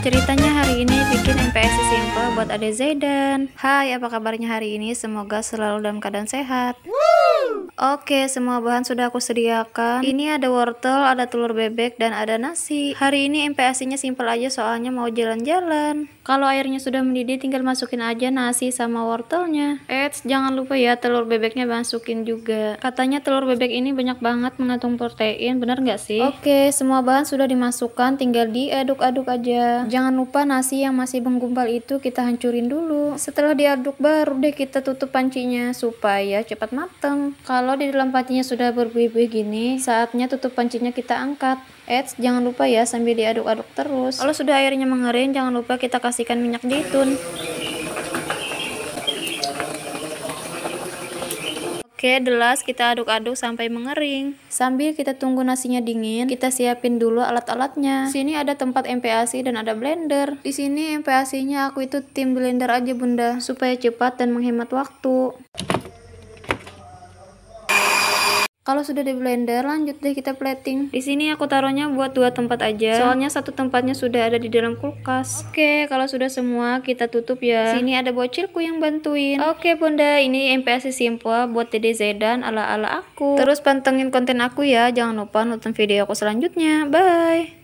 Ceritanya hari ini bikin MPS simple buat Ade Zaidan. Hai, apa kabarnya hari ini? Semoga selalu dalam keadaan sehat. Oke, semua bahan sudah aku sediakan. Ini ada wortel, ada telur bebek, dan ada nasi. Hari ini MPAC nya simpel aja soalnya mau jalan-jalan. Kalau airnya sudah mendidih, tinggal masukin aja nasi sama wortelnya. Eits, jangan lupa ya telur bebeknya masukin juga. Katanya telur bebek ini banyak banget mengandung protein, bener nggak sih? Oke, semua bahan sudah dimasukkan, tinggal diaduk-aduk aja. Jangan lupa nasi yang masih menggumpal itu kita hancurin dulu. Setelah diaduk baru deh kita tutup pancinya supaya cepat mateng. Kalau kalau di dalam pancinya sudah berbuih-buih gini, saatnya tutup pancinya kita angkat. Eits, jangan lupa ya sambil diaduk-aduk terus. Kalau sudah airnya mengering, jangan lupa kita kasihkan minyak zaitun. Oke, delas kita aduk-aduk sampai mengering. Sambil kita tunggu nasinya dingin, kita siapin dulu alat-alatnya. Sini ada tempat MPASI dan ada blender. Di sini MPASI-nya aku itu tim blender aja, Bunda, supaya cepat dan menghemat waktu. Kalau sudah di blender, lanjut deh kita plating. Di sini aku taruhnya buat dua tempat aja. Soalnya satu tempatnya sudah ada di dalam kulkas. Oke, kalau sudah semua kita tutup ya. Sini ada bocilku yang bantuin. Oke, Bunda, ini MPAC simple buat Dede Zedan ala-ala aku. Terus pantengin konten aku ya. Jangan lupa nonton video aku selanjutnya. Bye.